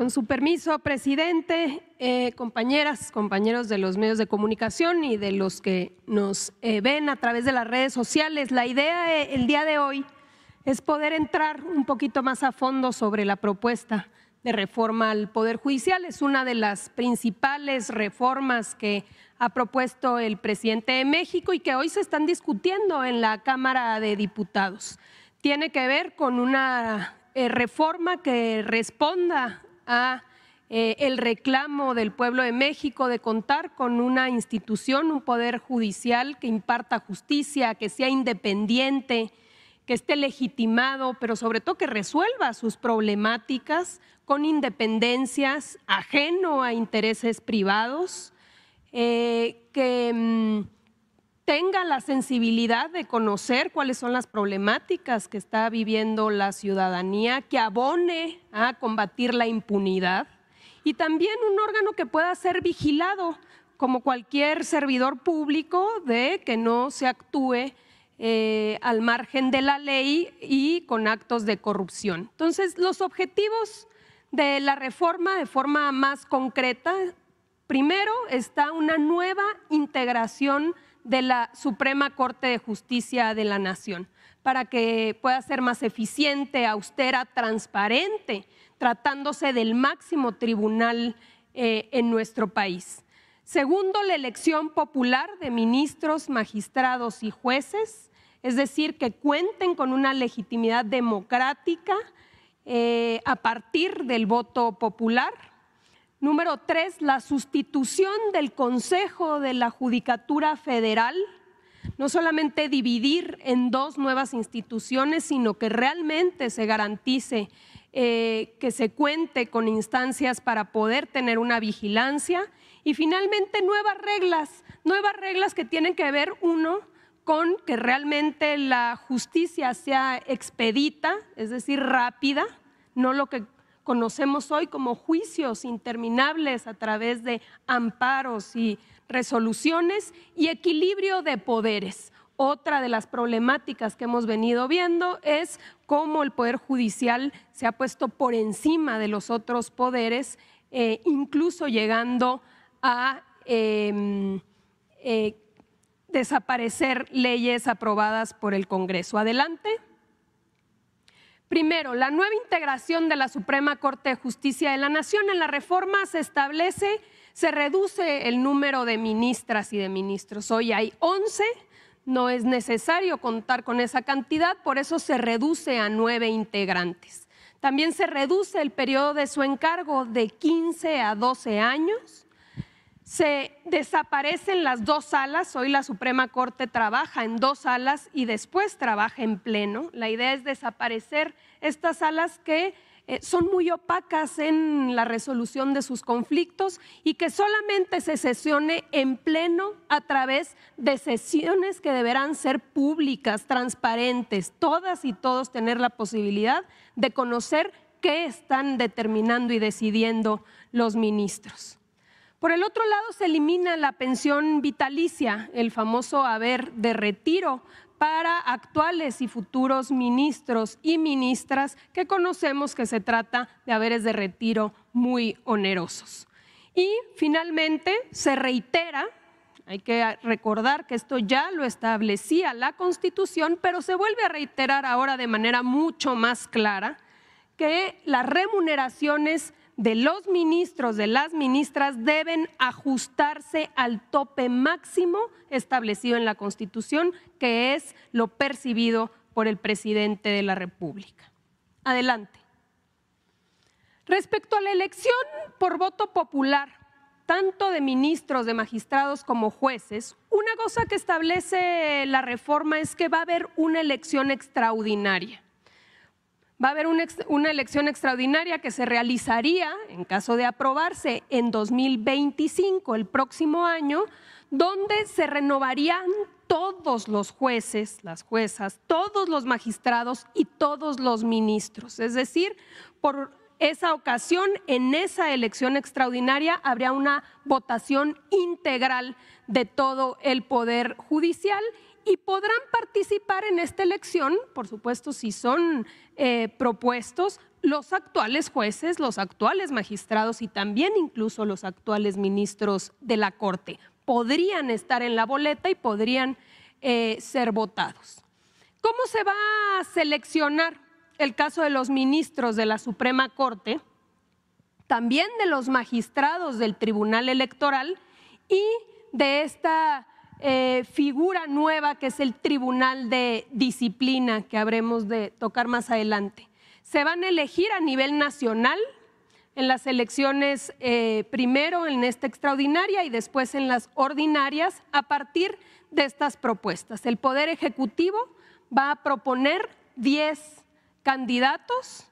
Con su permiso, presidente, eh, compañeras, compañeros de los medios de comunicación y de los que nos eh, ven a través de las redes sociales, la idea eh, el día de hoy es poder entrar un poquito más a fondo sobre la propuesta de reforma al Poder Judicial. Es una de las principales reformas que ha propuesto el presidente de México y que hoy se están discutiendo en la Cámara de Diputados. Tiene que ver con una reforma que responda a eh, el reclamo del pueblo de México de contar con una institución, un poder judicial que imparta justicia, que sea independiente, que esté legitimado, pero sobre todo que resuelva sus problemáticas con independencias ajeno a intereses privados, eh, que mm, tenga la sensibilidad de conocer cuáles son las problemáticas que está viviendo la ciudadanía, que abone a combatir la impunidad y también un órgano que pueda ser vigilado como cualquier servidor público de que no se actúe eh, al margen de la ley y con actos de corrupción. Entonces, los objetivos de la reforma de forma más concreta, primero está una nueva integración de la Suprema Corte de Justicia de la Nación, para que pueda ser más eficiente, austera, transparente, tratándose del máximo tribunal eh, en nuestro país. Segundo, la elección popular de ministros, magistrados y jueces, es decir, que cuenten con una legitimidad democrática eh, a partir del voto popular. Número tres, la sustitución del Consejo de la Judicatura Federal. No solamente dividir en dos nuevas instituciones, sino que realmente se garantice eh, que se cuente con instancias para poder tener una vigilancia. Y finalmente, nuevas reglas, nuevas reglas que tienen que ver, uno, con que realmente la justicia sea expedita, es decir, rápida, no lo que conocemos hoy como juicios interminables a través de amparos y resoluciones y equilibrio de poderes. Otra de las problemáticas que hemos venido viendo es cómo el Poder Judicial se ha puesto por encima de los otros poderes, eh, incluso llegando a em, eh, desaparecer leyes aprobadas por el Congreso. Adelante. Primero, la nueva integración de la Suprema Corte de Justicia de la Nación. En la reforma se establece, se reduce el número de ministras y de ministros. Hoy hay 11, no es necesario contar con esa cantidad, por eso se reduce a nueve integrantes. También se reduce el periodo de su encargo de 15 a 12 años se desaparecen las dos salas, hoy la Suprema Corte trabaja en dos salas y después trabaja en pleno. La idea es desaparecer estas salas que eh, son muy opacas en la resolución de sus conflictos y que solamente se sesione en pleno a través de sesiones que deberán ser públicas, transparentes, todas y todos tener la posibilidad de conocer qué están determinando y decidiendo los ministros. Por el otro lado, se elimina la pensión vitalicia, el famoso haber de retiro para actuales y futuros ministros y ministras que conocemos que se trata de haberes de retiro muy onerosos. Y finalmente se reitera, hay que recordar que esto ya lo establecía la Constitución, pero se vuelve a reiterar ahora de manera mucho más clara, que las remuneraciones de los ministros, de las ministras, deben ajustarse al tope máximo establecido en la Constitución, que es lo percibido por el presidente de la República. Adelante. Respecto a la elección por voto popular, tanto de ministros, de magistrados como jueces, una cosa que establece la reforma es que va a haber una elección extraordinaria va a haber una, elección extraordinaria que se realizaría, en caso de aprobarse, en 2025, el próximo año, donde se renovarían todos los jueces, las juezas, todos los magistrados y todos los ministros. Es decir, por esa ocasión, en esa elección extraordinaria, habría una votación integral de todo el poder judicial y podrán participar en esta elección, por supuesto, si son eh, propuestos, los actuales jueces, los actuales magistrados y también incluso los actuales ministros de la Corte. Podrían estar en la boleta y podrían eh, ser votados. ¿Cómo se va a seleccionar el caso de los ministros de la Suprema Corte, también de los magistrados del Tribunal Electoral y de esta eh, figura nueva que es el Tribunal de Disciplina que habremos de tocar más adelante. Se van a elegir a nivel nacional en las elecciones eh, primero en esta extraordinaria y después en las ordinarias a partir de estas propuestas. El Poder Ejecutivo va a proponer 10 candidatos,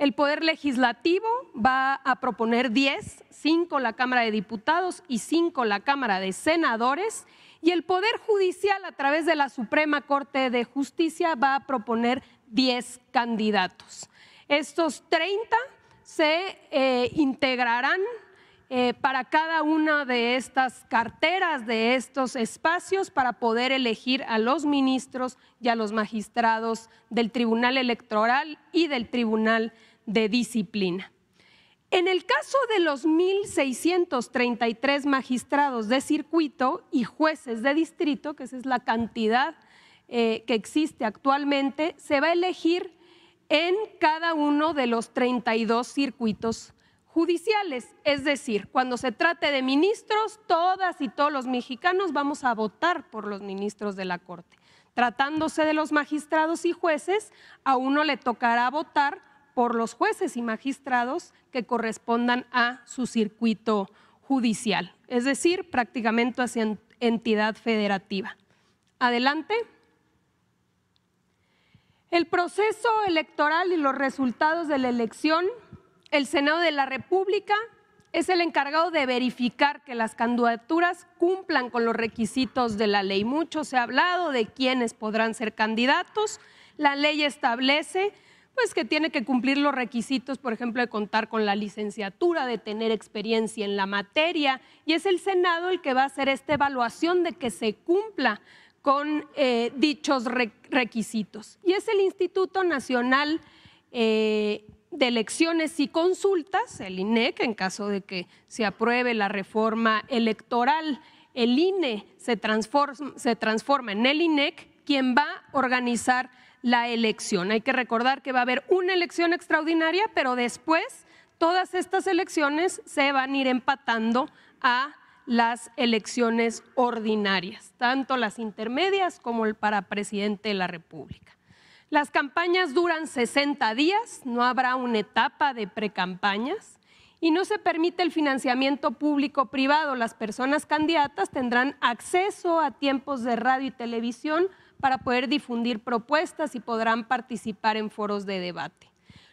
el Poder Legislativo va a proponer 10, 5 la Cámara de Diputados y 5 la Cámara de Senadores y el Poder Judicial a través de la Suprema Corte de Justicia va a proponer 10 candidatos. Estos 30 se eh, integrarán eh, para cada una de estas carteras, de estos espacios, para poder elegir a los ministros y a los magistrados del Tribunal Electoral y del Tribunal de Disciplina. En el caso de los 1.633 magistrados de circuito y jueces de distrito, que esa es la cantidad eh, que existe actualmente, se va a elegir en cada uno de los 32 circuitos judiciales. Es decir, cuando se trate de ministros, todas y todos los mexicanos vamos a votar por los ministros de la Corte. Tratándose de los magistrados y jueces, a uno le tocará votar por los jueces y magistrados que correspondan a su circuito judicial, es decir, prácticamente hacia entidad federativa. Adelante. El proceso electoral y los resultados de la elección, el Senado de la República es el encargado de verificar que las candidaturas cumplan con los requisitos de la ley. Mucho se ha hablado de quiénes podrán ser candidatos. La ley establece pues que tiene que cumplir los requisitos, por ejemplo, de contar con la licenciatura, de tener experiencia en la materia, y es el Senado el que va a hacer esta evaluación de que se cumpla con eh, dichos requisitos. Y es el Instituto Nacional eh, de Elecciones y Consultas, el INEC, en caso de que se apruebe la reforma electoral, el INE se transforma, se transforma en el INEC, quien va a organizar la elección. Hay que recordar que va a haber una elección extraordinaria, pero después todas estas elecciones se van a ir empatando a las elecciones ordinarias, tanto las intermedias como el para presidente de la República. Las campañas duran 60 días, no habrá una etapa de precampañas y no se permite el financiamiento público-privado. Las personas candidatas tendrán acceso a tiempos de radio y televisión para poder difundir propuestas y podrán participar en foros de debate.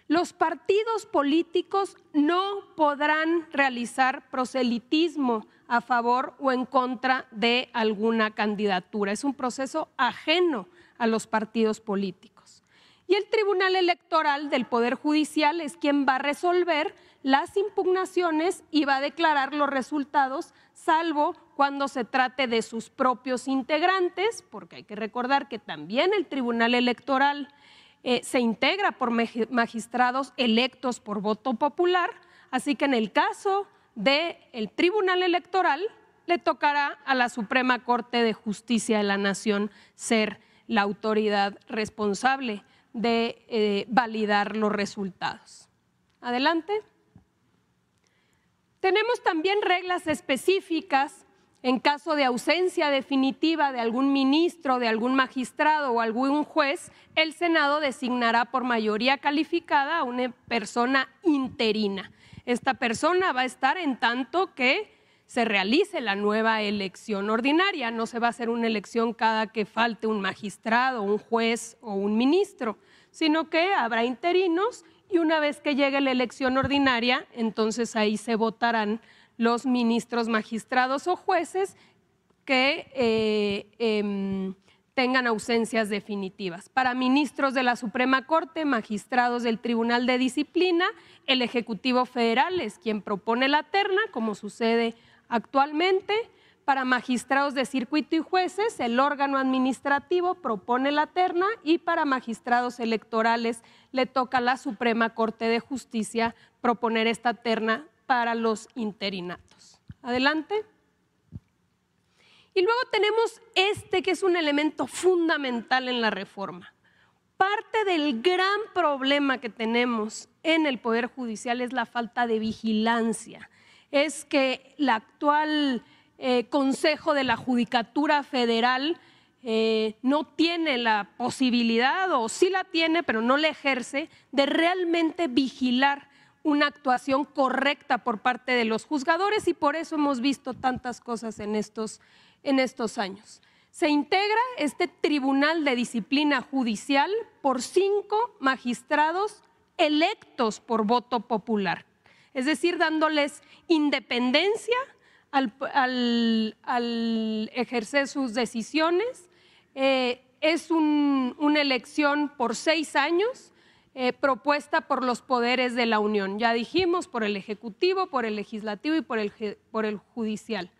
Los partidos políticos no podrán realizar proselitismo a favor o en contra de alguna candidatura. Es un proceso ajeno a los partidos políticos. Y el Tribunal Electoral del Poder Judicial es quien va a resolver las impugnaciones y va a declarar los resultados, salvo cuando se trate de sus propios integrantes, porque hay que recordar que también el Tribunal Electoral eh, se integra por magistrados electos por voto popular, así que en el caso del el Tribunal Electoral le tocará a la Suprema Corte de Justicia de la Nación ser la autoridad responsable de eh, validar los resultados. Adelante. Tenemos también reglas específicas en caso de ausencia definitiva de algún ministro, de algún magistrado o algún juez, el Senado designará por mayoría calificada a una persona interina. Esta persona va a estar en tanto que se realice la nueva elección ordinaria, no se va a hacer una elección cada que falte un magistrado, un juez o un ministro, sino que habrá interinos y una vez que llegue la elección ordinaria, entonces ahí se votarán los ministros, magistrados o jueces que eh, em, tengan ausencias definitivas. Para ministros de la Suprema Corte, magistrados del Tribunal de Disciplina, el Ejecutivo Federal es quien propone la terna, como sucede actualmente. Para magistrados de circuito y jueces, el órgano administrativo propone la terna y para magistrados electorales, le toca a la Suprema Corte de Justicia proponer esta terna para los interinatos. Adelante. Y luego tenemos este que es un elemento fundamental en la reforma. Parte del gran problema que tenemos en el Poder Judicial es la falta de vigilancia. Es que el actual eh, Consejo de la Judicatura Federal eh, no tiene la posibilidad o sí la tiene, pero no la ejerce, de realmente vigilar una actuación correcta por parte de los juzgadores y por eso hemos visto tantas cosas en estos, años. Se integra este Tribunal de Disciplina Judicial por cinco magistrados electos por voto popular, es decir, dándoles independencia al, ejercer sus decisiones, eh, es una elección por seis años eh, propuesta por los poderes de la Unión. Ya dijimos, por el Ejecutivo, por el Legislativo y por el, por el Judicial.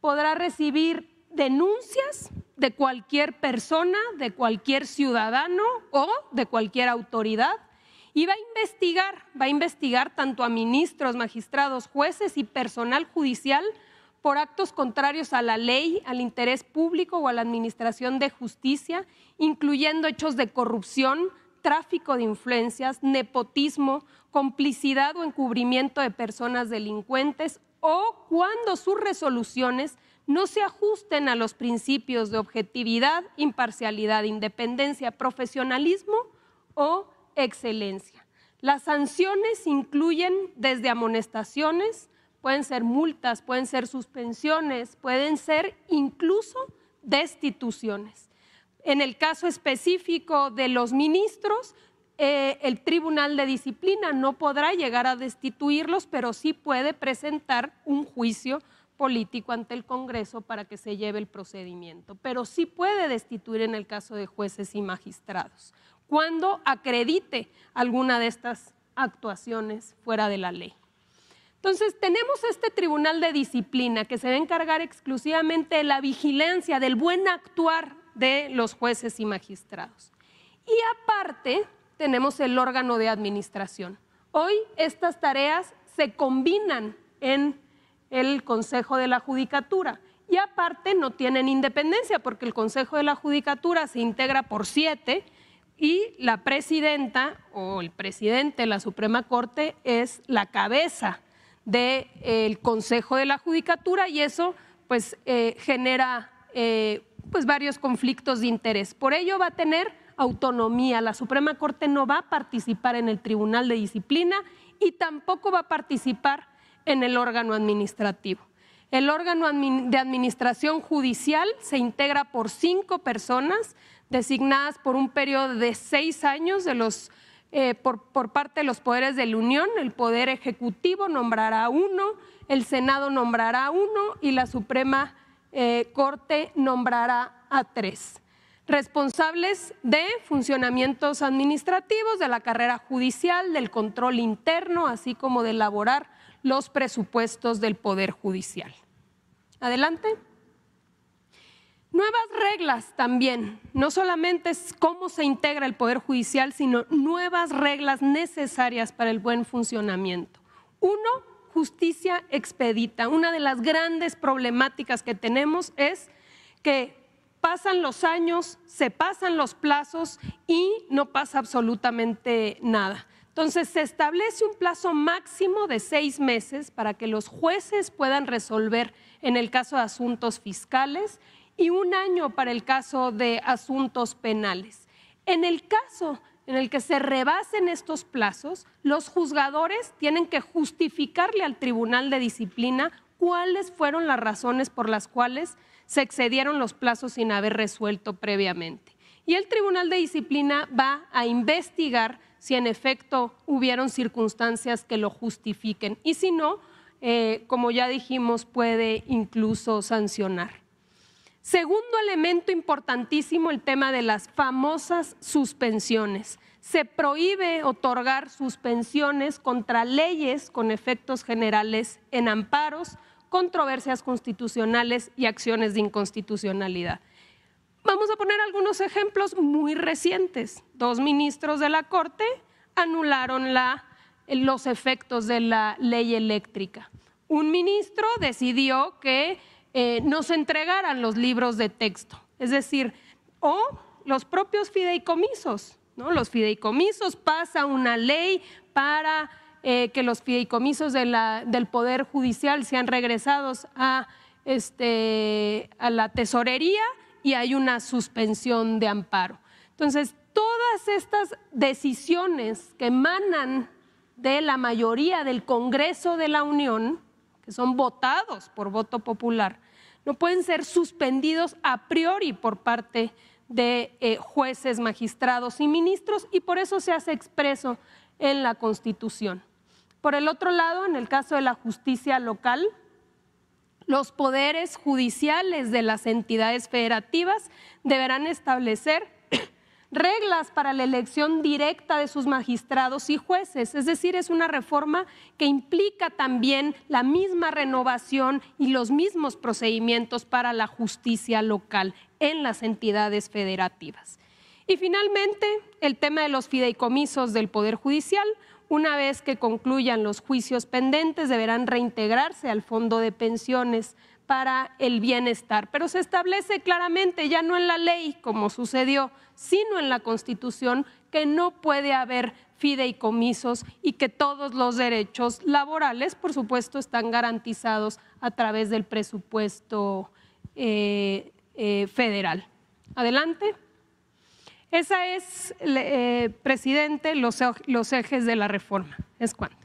Podrá recibir denuncias de cualquier persona, de cualquier ciudadano o de cualquier autoridad y va a investigar, va a investigar tanto a ministros, magistrados, jueces y personal judicial por actos contrarios a la ley, al interés público o a la administración de justicia, incluyendo hechos de corrupción, tráfico de influencias, nepotismo, complicidad o encubrimiento de personas delincuentes o cuando sus resoluciones no se ajusten a los principios de objetividad, imparcialidad, independencia, profesionalismo o excelencia. Las sanciones incluyen desde amonestaciones, pueden ser multas, pueden ser suspensiones, pueden ser incluso destituciones. En el caso específico de los ministros, eh, el Tribunal de Disciplina no podrá llegar a destituirlos, pero sí puede presentar un juicio político ante el Congreso para que se lleve el procedimiento, pero sí puede destituir en el caso de jueces y magistrados, cuando acredite alguna de estas actuaciones fuera de la ley. Entonces, tenemos este tribunal de disciplina que se va a encargar exclusivamente de la vigilancia, del buen actuar de los jueces y magistrados. Y aparte, tenemos el órgano de administración. Hoy estas tareas se combinan en el Consejo de la Judicatura y aparte no tienen independencia porque el Consejo de la Judicatura se integra por siete y la presidenta o el presidente de la Suprema Corte es la cabeza del Consejo de la Judicatura y eso pues eh, genera eh, pues varios conflictos de interés. Por ello va a tener autonomía. La Suprema Corte no va a participar en el Tribunal de Disciplina y tampoco va a participar en el órgano administrativo. El órgano de administración judicial se integra por cinco personas designadas por un periodo de seis años de los eh, por, parte de los poderes de la Unión, el Poder Ejecutivo nombrará uno, el Senado nombrará uno y la Suprema eh, Corte nombrará a tres. Responsables de funcionamientos administrativos, de la carrera judicial, del control interno, así como de elaborar los presupuestos del Poder Judicial. Adelante. Nuevas reglas también, no solamente es cómo se integra el Poder Judicial, sino nuevas reglas necesarias para el buen funcionamiento. Uno, justicia expedita. Una de las grandes problemáticas que tenemos es que pasan los años, se pasan los plazos y no pasa absolutamente nada. Entonces se establece un plazo máximo de seis meses para que los jueces puedan resolver en el caso de asuntos fiscales y un año para el caso de asuntos penales. En el caso en el que se rebasen estos plazos, los juzgadores tienen que justificarle al Tribunal de Disciplina cuáles fueron las razones por las cuales se excedieron los plazos sin haber resuelto previamente. Y el Tribunal de Disciplina va a investigar si en efecto hubieron circunstancias que lo justifiquen y si no, eh, como ya dijimos, puede incluso sancionar. Segundo elemento importantísimo, el tema de las famosas suspensiones. Se prohíbe otorgar suspensiones contra leyes con efectos generales en amparos, controversias constitucionales y acciones de inconstitucionalidad. Vamos a poner algunos ejemplos muy recientes. Dos ministros de la Corte anularon la, los efectos de la ley eléctrica. Un ministro decidió que no eh, nos entregaran los libros de texto, es decir, o los propios fideicomisos, ¿no? Los fideicomisos pasa una ley para eh, que los fideicomisos del Poder Judicial sean regresados este, a la tesorería y hay una suspensión de amparo. Entonces, todas estas decisiones que emanan de la mayoría del Congreso de la Unión, son votados por voto popular, no pueden ser suspendidos a priori por parte de eh, jueces, magistrados y ministros y por eso se hace expreso en la Constitución. Por el otro lado, en el caso de la justicia local, los poderes judiciales de las entidades federativas deberán establecer reglas para la elección directa de sus magistrados y jueces. Es decir, es una reforma que implica también la misma renovación y los mismos procedimientos para la justicia local en las entidades federativas. Y finalmente, el tema de los fideicomisos del Poder Judicial. Una vez que concluyan los juicios pendentes, deberán reintegrarse al fondo de pensiones para el bienestar. Pero se establece claramente, ya no en la ley, como sucedió, sino en la Constitución, que no puede haber fideicomisos y que todos los derechos laborales, por supuesto, están garantizados a través del presupuesto eh, eh, federal. Adelante. Esa es, eh, presidente, los, los ejes de la reforma. Es cuando.